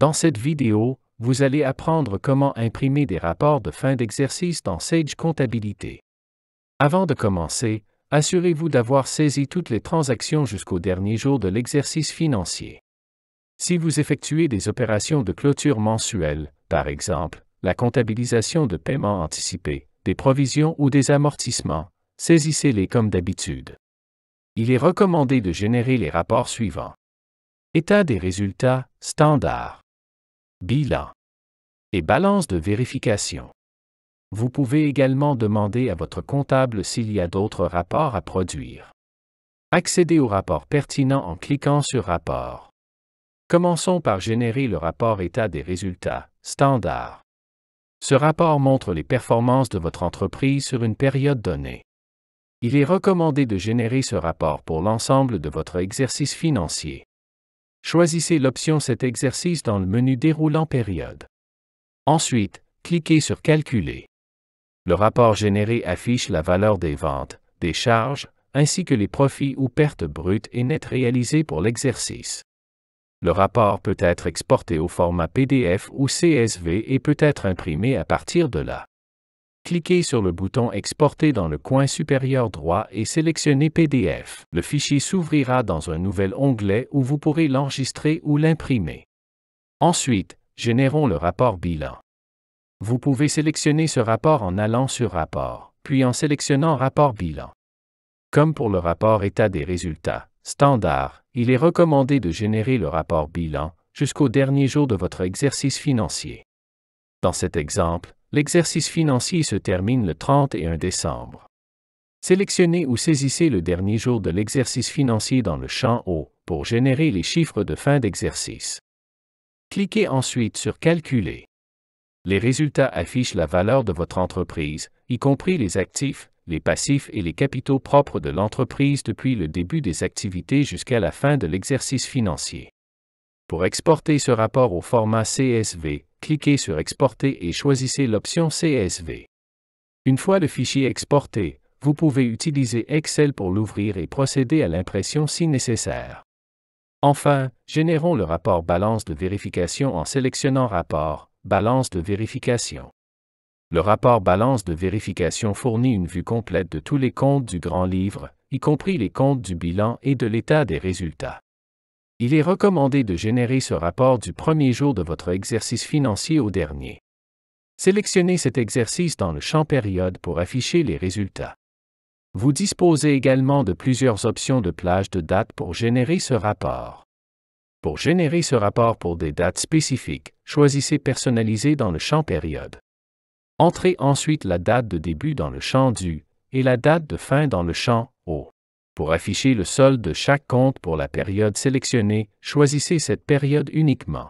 Dans cette vidéo, vous allez apprendre comment imprimer des rapports de fin d'exercice dans Sage Comptabilité. Avant de commencer, assurez-vous d'avoir saisi toutes les transactions jusqu'au dernier jour de l'exercice financier. Si vous effectuez des opérations de clôture mensuelle, par exemple, la comptabilisation de paiements anticipés, des provisions ou des amortissements, saisissez-les comme d'habitude. Il est recommandé de générer les rapports suivants. État des résultats, standard bilan et balance de vérification. Vous pouvez également demander à votre comptable s'il y a d'autres rapports à produire. Accédez au rapport pertinent en cliquant sur Rapport. Commençons par générer le rapport État des résultats, standard. Ce rapport montre les performances de votre entreprise sur une période donnée. Il est recommandé de générer ce rapport pour l'ensemble de votre exercice financier. Choisissez l'option Cet exercice dans le menu déroulant Période. Ensuite, cliquez sur Calculer. Le rapport généré affiche la valeur des ventes, des charges, ainsi que les profits ou pertes brutes et nettes réalisées pour l'exercice. Le rapport peut être exporté au format PDF ou CSV et peut être imprimé à partir de là cliquez sur le bouton Exporter dans le coin supérieur droit et sélectionnez PDF. Le fichier s'ouvrira dans un nouvel onglet où vous pourrez l'enregistrer ou l'imprimer. Ensuite, générons le rapport bilan. Vous pouvez sélectionner ce rapport en allant sur Rapport, puis en sélectionnant Rapport bilan. Comme pour le rapport État des résultats, standard, il est recommandé de générer le rapport bilan jusqu'au dernier jour de votre exercice financier. Dans cet exemple, L'exercice financier se termine le 31 décembre. Sélectionnez ou saisissez le dernier jour de l'exercice financier dans le champ haut pour générer les chiffres de fin d'exercice. Cliquez ensuite sur Calculer. Les résultats affichent la valeur de votre entreprise, y compris les actifs, les passifs et les capitaux propres de l'entreprise depuis le début des activités jusqu'à la fin de l'exercice financier. Pour exporter ce rapport au format CSV, cliquez sur Exporter et choisissez l'option CSV. Une fois le fichier exporté, vous pouvez utiliser Excel pour l'ouvrir et procéder à l'impression si nécessaire. Enfin, générons le rapport balance de vérification en sélectionnant Rapport, balance de vérification. Le rapport balance de vérification fournit une vue complète de tous les comptes du grand livre, y compris les comptes du bilan et de l'état des résultats il est recommandé de générer ce rapport du premier jour de votre exercice financier au dernier. Sélectionnez cet exercice dans le champ période pour afficher les résultats. Vous disposez également de plusieurs options de plage de dates pour générer ce rapport. Pour générer ce rapport pour des dates spécifiques, choisissez Personnaliser dans le champ période. Entrez ensuite la date de début dans le champ du et la date de fin dans le champ pour afficher le solde de chaque compte pour la période sélectionnée, choisissez cette période uniquement.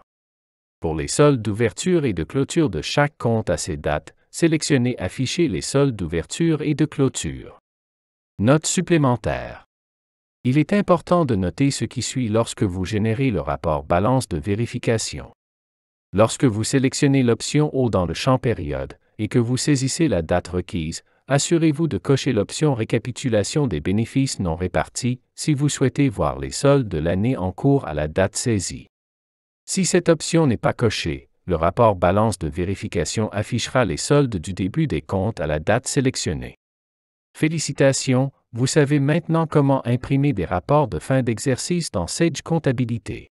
Pour les soldes d'ouverture et de clôture de chaque compte à ces dates, sélectionnez Afficher les soldes d'ouverture et de clôture. Note supplémentaire. Il est important de noter ce qui suit lorsque vous générez le rapport balance de vérification. Lorsque vous sélectionnez l'option Haut dans le champ période et que vous saisissez la date requise, assurez-vous de cocher l'option Récapitulation des bénéfices non répartis si vous souhaitez voir les soldes de l'année en cours à la date saisie. Si cette option n'est pas cochée, le rapport balance de vérification affichera les soldes du début des comptes à la date sélectionnée. Félicitations, vous savez maintenant comment imprimer des rapports de fin d'exercice dans Sage Comptabilité.